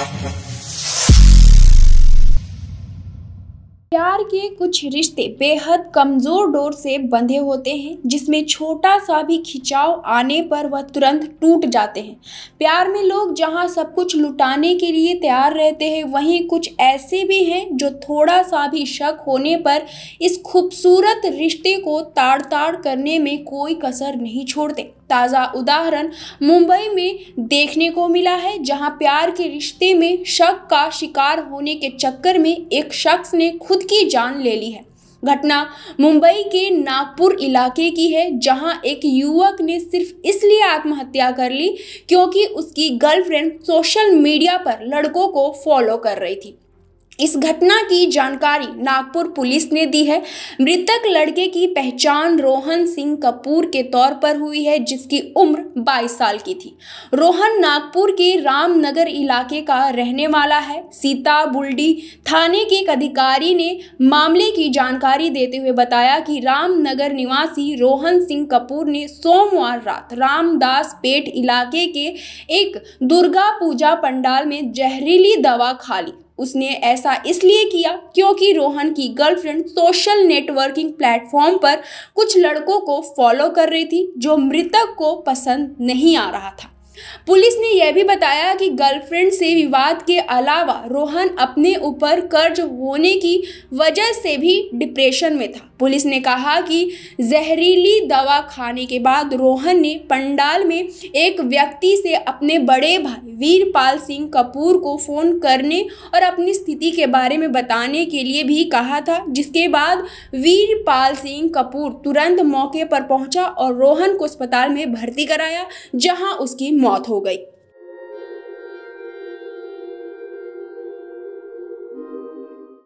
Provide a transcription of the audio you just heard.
Thank you. परिवार के कुछ रिश्ते बेहद कमज़ोर डोर से बंधे होते हैं जिसमें छोटा सा भी खिंचाव आने पर वह तुरंत टूट जाते हैं प्यार में लोग जहां सब कुछ लुटाने के लिए तैयार रहते हैं वहीं कुछ ऐसे भी हैं जो थोड़ा सा भी शक होने पर इस खूबसूरत रिश्ते को ताड़ ताड़ करने में कोई कसर नहीं छोड़ते ताज़ा उदाहरण मुंबई में देखने को मिला है जहां प्यार के रिश्ते में शक का शिकार होने के चक्कर में एक शख्स ने खुद की जान ले ली है घटना मुंबई के नागपुर इलाके की है जहां एक युवक ने सिर्फ इसलिए आत्महत्या कर ली क्योंकि उसकी गर्लफ्रेंड सोशल मीडिया पर लड़कों को फॉलो कर रही थी इस घटना की जानकारी नागपुर पुलिस ने दी है मृतक लड़के की पहचान रोहन सिंह कपूर के तौर पर हुई है जिसकी उम्र 22 साल की थी रोहन नागपुर के रामनगर इलाके का रहने वाला है सीता बुल्डी थाने के एक अधिकारी ने मामले की जानकारी देते हुए बताया कि रामनगर निवासी रोहन सिंह कपूर ने सोमवार रात रामदास पेट इलाके के एक दुर्गा पूजा पंडाल में जहरीली दवा खा ली उसने ऐसा इसलिए किया क्योंकि रोहन की गर्लफ्रेंड सोशल नेटवर्किंग प्लेटफॉर्म पर कुछ लड़कों को फॉलो कर रही थी जो मृतक को पसंद नहीं आ रहा था पुलिस ने यह भी बताया कि गर्लफ्रेंड से विवाद के अलावा रोहन अपने ऊपर कर्ज होने की वजह से भी डिप्रेशन में था पुलिस ने कहा कि जहरीली दवा खाने के बाद रोहन ने पंडाल में एक व्यक्ति से अपने बड़े भाई वीरपाल सिंह कपूर को फ़ोन करने और अपनी स्थिति के बारे में बताने के लिए भी कहा था जिसके बाद वीरपाल सिंह कपूर तुरंत मौके पर पहुंचा और रोहन को अस्पताल में भर्ती कराया जहां उसकी मौत हो गई